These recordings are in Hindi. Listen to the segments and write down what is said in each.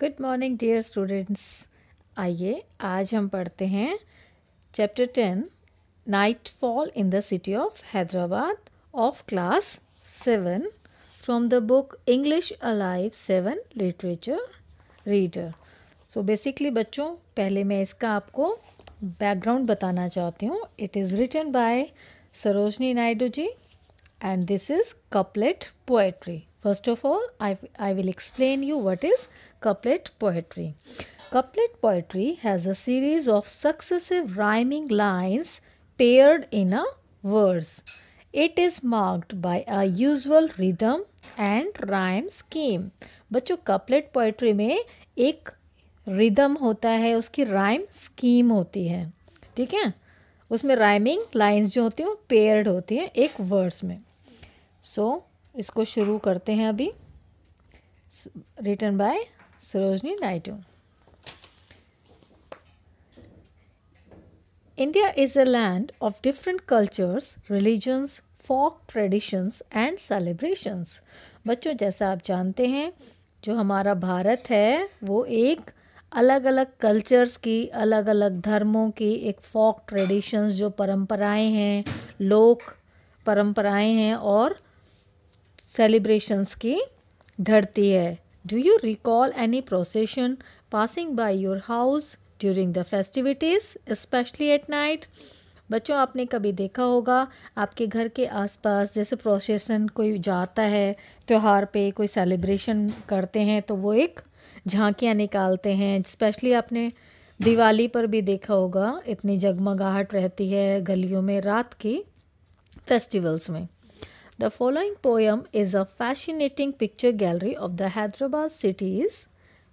गुड मॉर्निंग डियर स्टूडेंट्स आइए आज हम पढ़ते हैं chapter ten nightfall in the city of Hyderabad of class seven from the book English alive seven literature reader so basically बच्चों पहले मैं इसका आपको बैकग्राउंड बताना चाहती हूँ it is written by Sarojini Naidu ji and this is couplet poetry First of all, I, I will explain you what is couplet poetry. Couplet poetry has a series of successive rhyming lines paired in a verse. It is marked by a usual rhythm and rhyme scheme bachcho couplet poetry mein ek rhythm होता है उसकी राइम स्कीम होती है ठीक है उसमें राइमिंग लाइंस जो होती हैं पेयर्ड होती हैं एक वर्स में सो इसको शुरू करते हैं अभी written by Sarojini Naidu India is a land of different cultures religions folk traditions and celebrations बच्चों जैसा आप जानते हैं जो हमारा भारत है वो एक अलग अलग कल्चर्स की अलग अलग धर्मों की एक फोक ट्रेडिशंस जो परंपराएं हैं लोक परंपराएं हैं और सेलिब्रेशंस की धरती है do you recall any procession passing by your house during the festivities specially at night बच्चों आपने कभी देखा होगा आपके घर के आसपास जैसे प्रोसेशन कोई जाता है त्यौहार पे कोई सेलिब्रेशन करते हैं तो वो एक झांकियाँ निकालते हैं स्पेशली आपने दिवाली पर भी देखा होगा इतनी जगमगाहट रहती है गलियों में रात की फेस्टिवल्स में The following poem is a fascinating picture gallery of the Hyderabad city's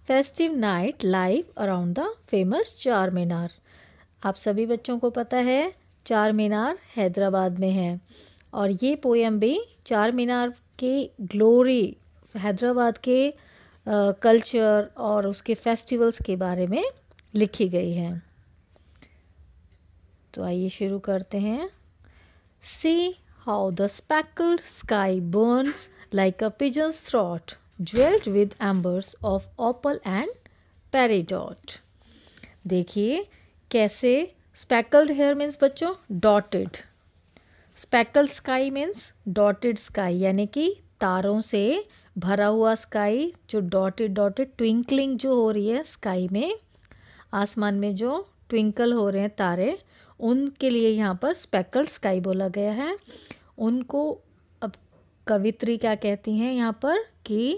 festive night life around the famous Char Minar. आप सभी बच्चों को पता है चार मीनार हैदराबाद में है और ये पोएम भी चार मीनार की ग्लोरी हैदराबाद के कल्चर और उसके फेस्टिवल्स के बारे में लिखी गई है तो आइए शुरू करते हैं सी how the speckled sky burns like a pigeon's throat, jeweled with embers of opal and peridot. देखिए कैसे स्पैकल्ड हेयर मीन्स बच्चों dotted speckle sky means dotted sky यानी कि तारों से भरा हुआ स्काई जो डॉटेड डॉटेड ट्विंकलिंग जो हो रही है स्काई में आसमान में जो ट्विंकल हो रहे हैं तारे उनके लिए यहाँ पर स्पेकल स्काई बोला गया है उनको अब कवित्री क्या कहती हैं यहाँ पर कि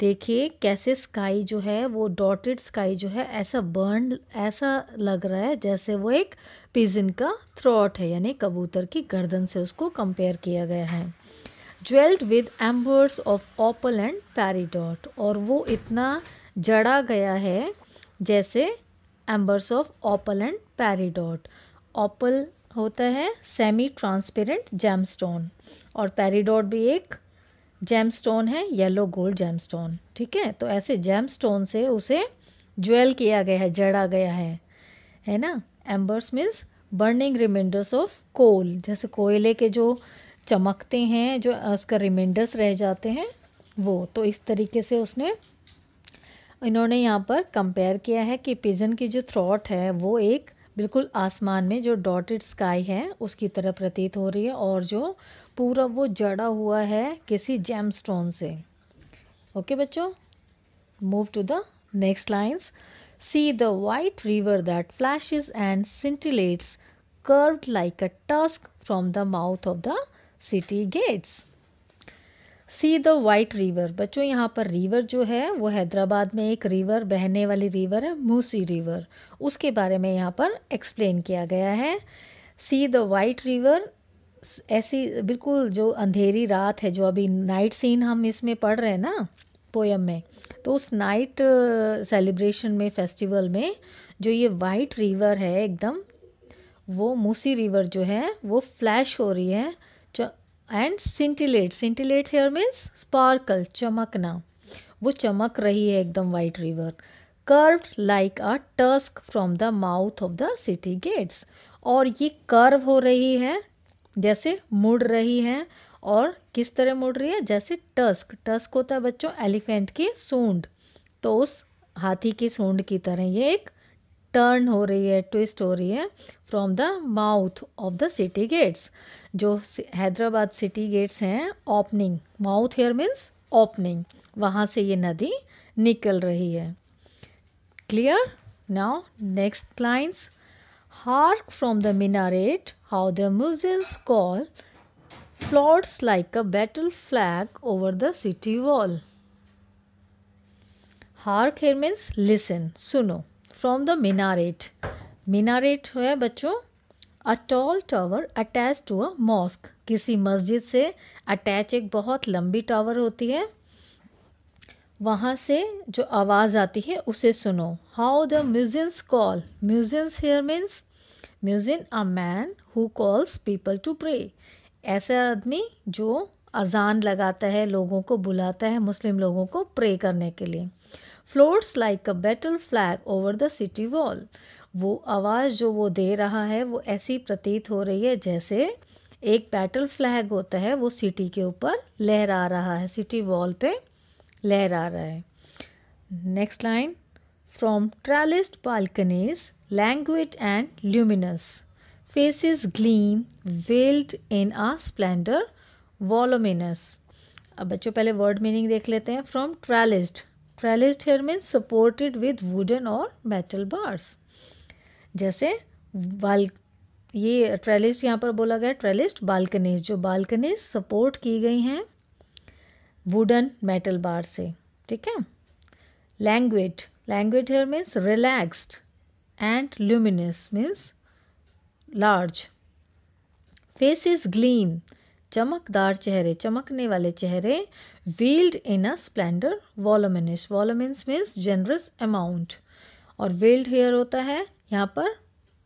देखिए कैसे स्काई जो है वो डॉटेड स्काई जो है ऐसा बर्न ऐसा लग रहा है जैसे वो एक पिजन का थ्रॉट है यानी कबूतर की गर्दन से उसको कंपेयर किया गया है jewelled with embers of opal and peridot और वो इतना जड़ा गया है जैसे एम्बर्स ऑफ ओपल एंड पैरीडॉट ओपल होता है सेमी ट्रांसपेरेंट जैमस्टोन और पेरीडोट भी एक जैमस्टोन है येलो गोल्ड जैमस्टोन ठीक है तो ऐसे जैमस्टोन से उसे ज्वेल किया गया है जड़ा गया है है ना embers means burning reminders of coal जैसे कोयले के जो चमकते हैं जो उसका रिमाइंडर्स रह जाते हैं वो तो इस तरीके से उसने इन्होंने यहाँ पर कंपेयर किया है कि पिजन की जो थ्रॉट है वो एक बिल्कुल आसमान में जो डॉटेड स्काई है उसकी तरह प्रतीत हो रही है और जो पूरा वो जड़ा हुआ है किसी जेम स्टोन से ओके बच्चों move to the next lines see the white river that flashes and scintillates curved like a tusk from the mouth of the city gates see the white river बच्चों यहाँ पर रिवर जो है वो हैदराबाद में एक रिवर बहने वाली रिवर है मूसी रिवर उसके बारे में यहाँ पर एक्सप्लेन किया गया है सी द वाइट रिवर ऐसी बिल्कुल जो अंधेरी रात है जो अभी नाइट सीन हम इसमें पढ़ रहे हैं ना पोयम में तो उस नाइट सेलिब्रेशन uh, में फेस्टिवल में जो ये वाइट रिवर है एकदम वो मूसी रिवर जो है वो फ्लैश हो रही है and scintillate scintillate here means sparkle चमकना वो चमक रही है एकदम white river curve like a tusk from the mouth of the city gates और ये कर्व हो रही है जैसे मुड़ रही है और किस तरह मुड़ रही है जैसे टस्क टस्क होता है बच्चों एलिफेंट की सूंड तो उस हाथी की सूंड की तरह ये एक टर्न हो रही है ट्विस्ट हो रही है from the mouth of the city gates जो हैदराबाद सिटी गेट्स हैं opening mouth here means opening वहाँ से ये नदी निकल रही है clear now next lines hark from the minaret how the muezzins call floats like a battle flag over the city wall hark here means listen सुनो फ्रॉम द मीनारेट minaret है बच्चों a tall tower attach to a mosque किसी मस्जिद से अटैच एक बहुत लंबी टावर होती है वहाँ से जो आवाज़ आती है उसे सुनो how the muezzins call muezzins here means muezzin a man who calls people to pray ऐसा आदमी जो अजान लगाता है लोगों को बुलाता है मुस्लिम लोगों को प्रे करने के लिए floats like a battle flag over the city wall वो आवाज़ जो वो दे रहा है वो ऐसी प्रतीत हो रही है जैसे एक बैटल फ्लैग होता है वो सिटी के ऊपर लहरा रहा है सिटी वॉल पे लहरा रहा है next line from trellised balconies languid and luminous faces gleam veiled in a splendour voluminous अब बच्चों पहले वर्ड मीनिंग देख लेते हैं from trellised trellised here means supported with wooden और मेटल बार्स जैसे वाल ये ट्रेलिस्ट यहाँ पर बोला गया ट्रेलिस्ट बालकनीज जो बालकनीज सपोर्ट की गई हैं वुडन मेटल बार से ठीक है languid languid here means relaxed and luminous means large face is gleam चमकदार चेहरे चमकने वाले चेहरे veiled in a splendour voluminous voluminous means generous amount और वेल्ड हेयर होता है यहाँ पर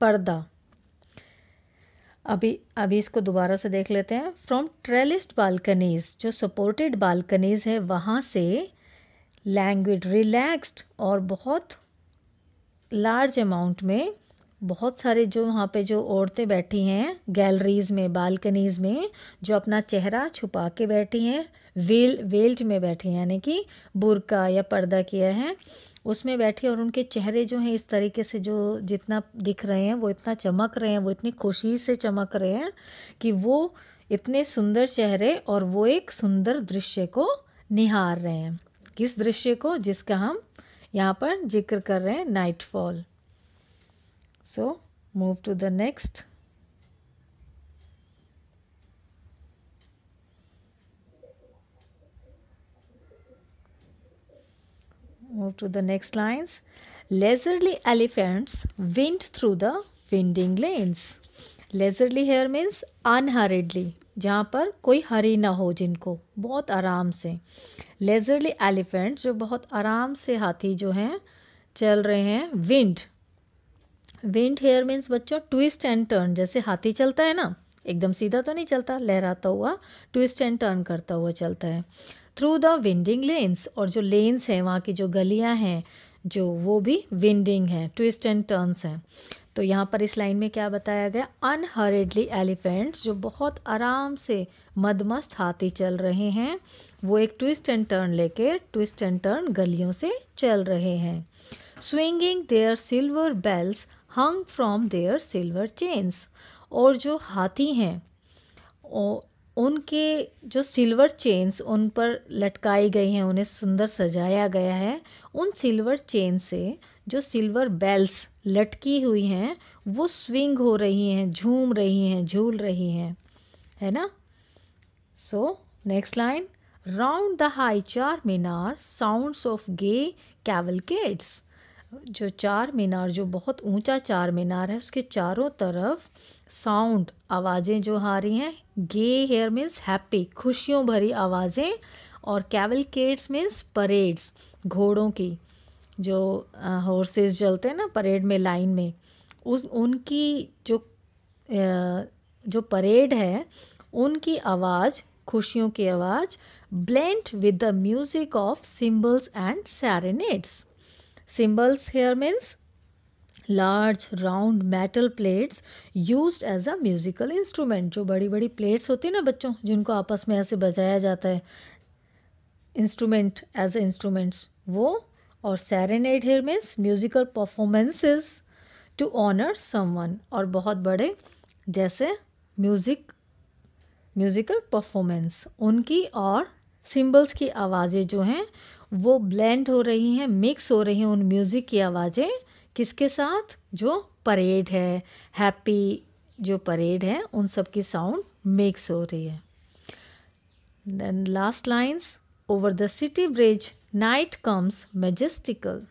पर्दा अभी अभी इसको दोबारा से देख लेते हैं फ्रॉम ट्रेलिस्ट बालकनीज जो सपोर्टेड बालकनीज है वहाँ से लैंग्वेज रिलैक्स्ड और बहुत लार्ज अमाउंट में बहुत सारे जो वहाँ पे जो औरतें बैठी हैं गैलरीज़ में बालकनीज़ में जो अपना चेहरा छुपा के बैठी हैं वेल वेल्ट में बैठी हैं यानी कि बुरका या पर्दा किया है उसमें बैठी और उनके चेहरे जो हैं इस तरीके से जो जितना दिख रहे हैं वो इतना चमक रहे हैं वो इतनी खुशी से चमक रहे हैं कि वो इतने सुंदर चेहरे और वो एक सुंदर दृश्य को निहार रहे हैं किस दृश्य को जिसका हम यहाँ पर जिक्र कर रहे हैं nightfall So move to the next. Move to the next lines. Leisurely elephants wind through the winding lanes. leisurely here means unhurriedly जहाँ पर कोई हरी ना हो जिनको बहुत आराम से लेजरली एलिफेंट जो बहुत आराम से हाथी जो हैं चल रहे हैं विंड विंड हेयर मीन्स बच्चों ट्विस्ट एंड टर्न जैसे हाथी चलता है ना एकदम सीधा तो नहीं चलता लहराता हुआ ट्विस्ट एंड टर्न करता हुआ चलता है थ्रू द विंडिंग लेन्स और जो लेन्स हैं वहाँ की जो गलियाँ हैं जो वो भी विंडिंग है ट्विस्ट एंड टर्न्स हैं तो यहाँ पर इस लाइन में क्या बताया गया अनहरेडली एलिफेंट्स जो बहुत आराम से मदमस्त हाथी चल रहे हैं वो एक ट्विस्ट एंड टर्न लेकर ट्विस्ट एंड टर्न गलियों से चल रहे हैं swinging their silver bells hung from their silver chains और जो हाथी हैं उनके जो सिल्वर चेन्स उन पर लटकाई गई हैं उन्हें सुंदर सजाया गया है उन सिल्वर चेन से जो सिल्वर बेल्स लटकी हुई हैं वो स्विंग हो रही हैं झूम रही हैं झूल रही हैं है ना so next line round the high Charminar sounds of gay कैवलकेड्स जो चार मीनार जो बहुत ऊंचा चार मीनार है उसके चारों तरफ साउंड आवाज़ें जो आ रही हैं गे हेयर मीन्स हैप्पी खुशियों भरी आवाज़ें और कैवलकेट्स मीन्स परेड्स घोड़ों की जो हॉर्सेस चलते हैं ना परेड में लाइन में उस उनकी जो जो परेड है उनकी आवाज़ खुशियों की आवाज़ blend with the music of cymbals and serenades Symbols here means large round metal plates use as a musical instrument जो बड़ी बड़ी प्लेट्स होती है ना बच्चों जिनको आपस में ऐसे बजाया जाता है इंस्ट्रूमेंट एज अ इंस्ट्रूमेंट्स वो और serenade here means musical performances to honour someone और बहुत बड़े जैसे म्यूज़िक म्यूज़िकल परफॉर्मेंस उनकी और सिम्बल्स की आवाज़ें जो हैं वो ब्लेंड हो रही हैं मिक्स हो रही हैं उन म्यूज़िक की आवाज़ें किसके साथ जो परेड है हैप्पी जो परेड है उन सब की साउंड मिक्स हो रही है then last lines over the city bridge night comes majestical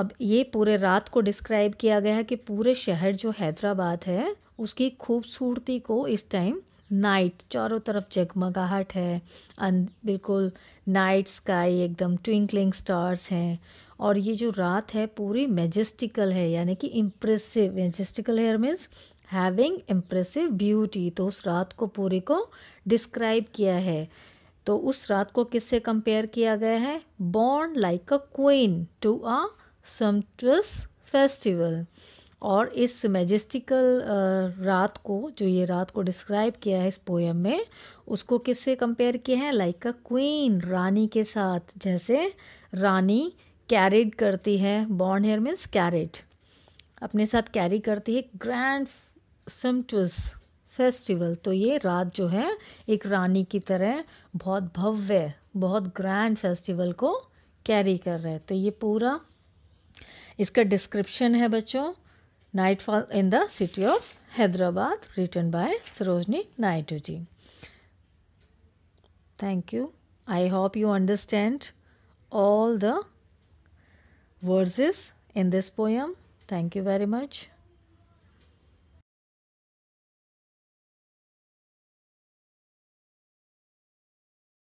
अब ये पूरे रात को डिस्क्राइब किया गया है कि पूरे शहर जो हैदराबाद है उसकी खूबसूरती को इस टाइम नाइट चारों तरफ जगमगाहट है बिल्कुल नाइट स्काई एकदम ट्विंकलिंग स्टार्स हैं और ये जो रात है पूरी मेजेस्टिकल है यानी कि impressive majestical here means having impressive beauty तो उस रात को पूरी को डिस्क्राइब किया है तो उस रात को किससे कंपेयर किया गया है borne like a queen to a समस फेस्टिवल और इस मैजेस्टिकल रात को जो ये रात को डिस्क्राइब किया है इस पोएम में उसको किससे कंपेयर किया है लाइक अ क्वीन रानी के साथ जैसे रानी कैरिड करती है बॉन्ड हेयर मीन्स कैरिड अपने साथ कैरी करती है ग्रैंड सिम्पटस फेस्टिवल तो ये रात जो है एक रानी की तरह बहुत भव्य बहुत ग्रैंड फेस्टिवल को कैरी कर रहे हैं तो ये पूरा इसका डिस्क्रिप्शन है बच्चों Nightfall in the City of Hyderabad written by Sarojini Naituji. Thank you. I hope you understand all the verses in this poem. Thank you very much.